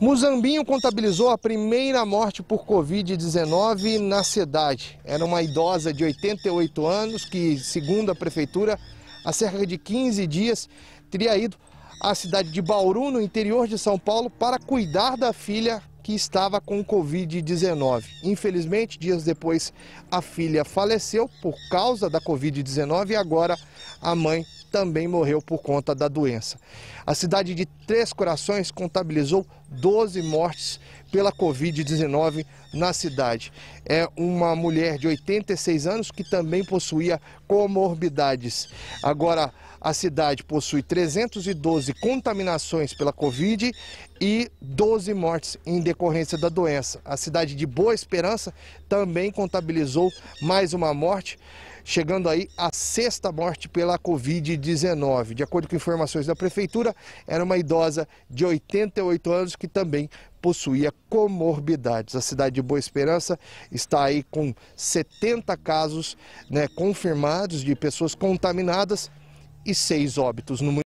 Muzambinho contabilizou a primeira morte por Covid-19 na cidade. Era uma idosa de 88 anos que, segundo a prefeitura, há cerca de 15 dias teria ido à cidade de Bauru, no interior de São Paulo, para cuidar da filha que estava com Covid-19. Infelizmente, dias depois, a filha faleceu por causa da Covid-19 e agora a mãe também morreu por conta da doença. A cidade de Três Corações contabilizou 12 mortes pela Covid-19 na cidade. É uma mulher de 86 anos que também possuía comorbidades. Agora, a cidade possui 312 contaminações pela Covid e 12 mortes em decorrência da doença. A cidade de Boa Esperança também contabilizou mais uma morte chegando aí a sexta morte pela Covid-19. De acordo com informações da Prefeitura, era uma idosa de 88 anos que também possuía comorbidades. A cidade de Boa Esperança está aí com 70 casos né, confirmados de pessoas contaminadas e seis óbitos no município.